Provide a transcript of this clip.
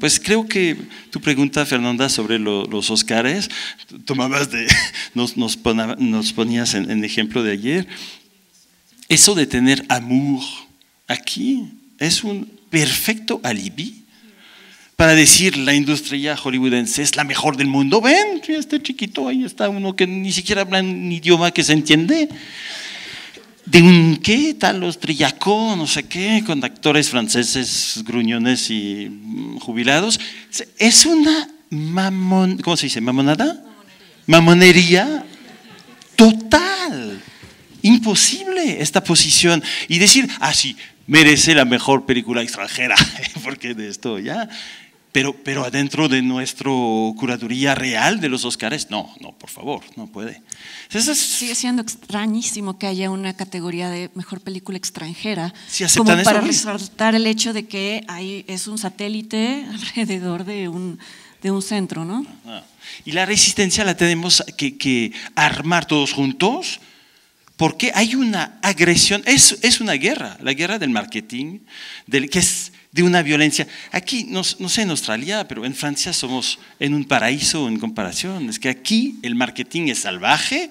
Pues creo que tu pregunta, Fernanda, sobre los Oscars, tomabas de, nos, nos, ponías en, en, ejemplo de ayer. Eso de tener amor aquí es un perfecto alibi para decir la industria hollywoodense es la mejor del mundo. Ven, este chiquito, ahí está uno que ni siquiera habla un idioma que se entiende de un qué tal los trillacón, no sé qué, con actores franceses gruñones y mm, jubilados. Es una mamon, ¿cómo se dice? ¿Mamonada? Mamonería, Mamonería total. Imposible esta posición. Y decir, ah, sí, merece la mejor película extranjera, porque de esto ya. Pero, pero adentro de nuestra curaduría real de los Óscares, no, no, por favor, no puede. Sigue siendo extrañísimo que haya una categoría de mejor película extranjera como para resaltar el hecho de que hay, es un satélite alrededor de un, de un centro, ¿no? Ah, ah. y la resistencia la tenemos que, que armar todos juntos, porque hay una agresión, es, es, una guerra, la guerra del marketing, del, que es de una violencia. Aquí, no, sé en Australia, pero en Francia somos en un paraíso en comparación. Es que aquí el marketing es salvaje.